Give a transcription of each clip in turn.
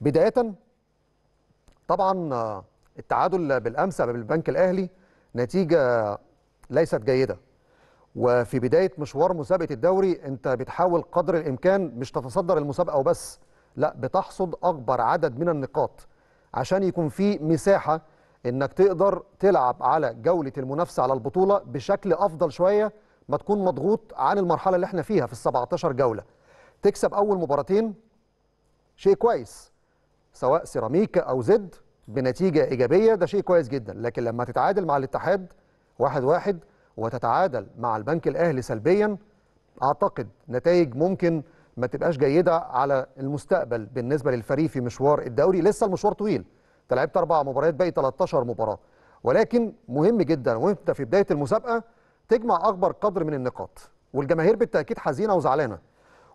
بداية طبعا التعادل بالأمس أمام البنك الأهلي نتيجة ليست جيدة وفي بداية مشوار مسابقة الدوري أنت بتحاول قدر الإمكان مش تتصدر المسابقة وبس لا بتحصد أكبر عدد من النقاط عشان يكون في مساحة انك تقدر تلعب على جوله المنافسه على البطوله بشكل افضل شويه ما تكون مضغوط عن المرحله اللي احنا فيها في ال 17 جوله تكسب اول مباراتين شيء كويس سواء سيراميكا او زد بنتيجه ايجابيه ده شيء كويس جدا لكن لما تتعادل مع الاتحاد واحد واحد وتتعادل مع البنك الاهلي سلبيا اعتقد نتائج ممكن ما تبقاش جيده على المستقبل بالنسبه للفريق في مشوار الدوري لسه المشوار طويل انت لعبت اربع مباريات باقي 13 مباراه ولكن مهم جدا وانت في بدايه المسابقه تجمع اكبر قدر من النقاط والجماهير بالتاكيد حزينه وزعلانه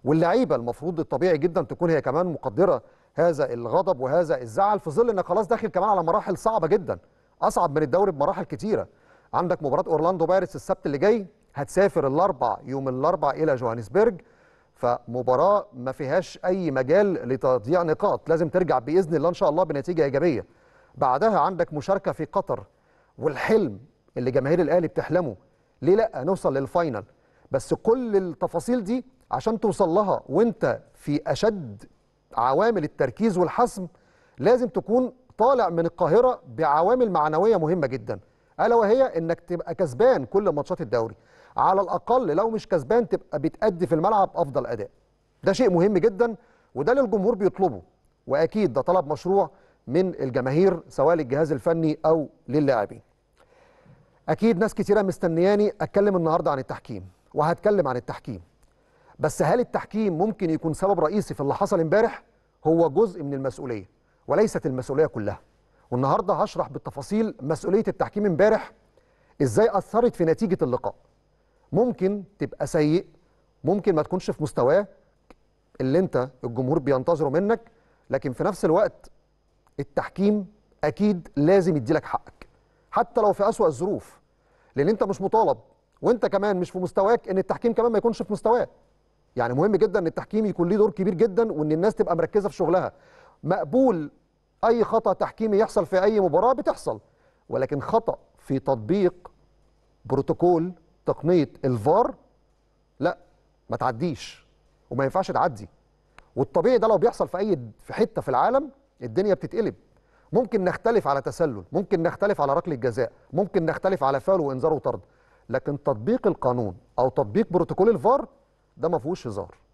واللعيبه المفروض الطبيعي جدا تكون هي كمان مقدره هذا الغضب وهذا الزعل في ظل ان خلاص داخل كمان على مراحل صعبه جدا اصعب من الدوري بمراحل كتيره عندك مباراه اورلاندو بايرتس السبت اللي جاي هتسافر الاربع يوم الاربع الى جوهانسبرج فمباراه ما فيهاش اي مجال لتضييع نقاط لازم ترجع باذن الله ان شاء الله بنتيجه ايجابيه بعدها عندك مشاركه في قطر والحلم اللي جماهير الاهلي بتحلمه ليه لا نوصل للفاينل بس كل التفاصيل دي عشان توصل لها وانت في اشد عوامل التركيز والحسم لازم تكون طالع من القاهرة بعوامل معنوية مهمة جدا ألا وهي أنك تبقى كسبان كل ماتشات الدوري على الأقل لو مش كسبان تبقى بتأدي في الملعب أفضل أداء ده شيء مهم جدا وده اللي الجمهور بيطلبه وأكيد ده طلب مشروع من الجماهير سواء للجهاز الفني أو للاعبين أكيد ناس كتيرة مستنياني أتكلم النهاردة عن التحكيم وهتكلم عن التحكيم بس هل التحكيم ممكن يكون سبب رئيسي في اللي حصل امبارح هو جزء من المسؤوليه وليست المسؤوليه كلها والنهارده هشرح بالتفاصيل مسؤوليه التحكيم امبارح ازاي اثرت في نتيجه اللقاء ممكن تبقى سيء ممكن ما تكونش في مستواه اللي انت الجمهور بينتظره منك لكن في نفس الوقت التحكيم اكيد لازم يديلك حقك حتى لو في اسوا الظروف لان انت مش مطالب وانت كمان مش في مستواك ان التحكيم كمان ما يكونش في مستواه يعني مهم جدا ان التحكيم يكون ليه دور كبير جدا وان الناس تبقى مركزه في شغلها مقبول اي خطا تحكيمي يحصل في اي مباراه بتحصل ولكن خطا في تطبيق بروتوكول تقنيه الفار لا ما تعديش وما ينفعش تعدي والطبيعي ده لو بيحصل في اي في حته في العالم الدنيا بتتقلب ممكن نختلف على تسلل ممكن نختلف على ركله جزاء ممكن نختلف على فاول وانذار وطرد لكن تطبيق القانون او تطبيق بروتوكول الفار ده ما فيهوش هزار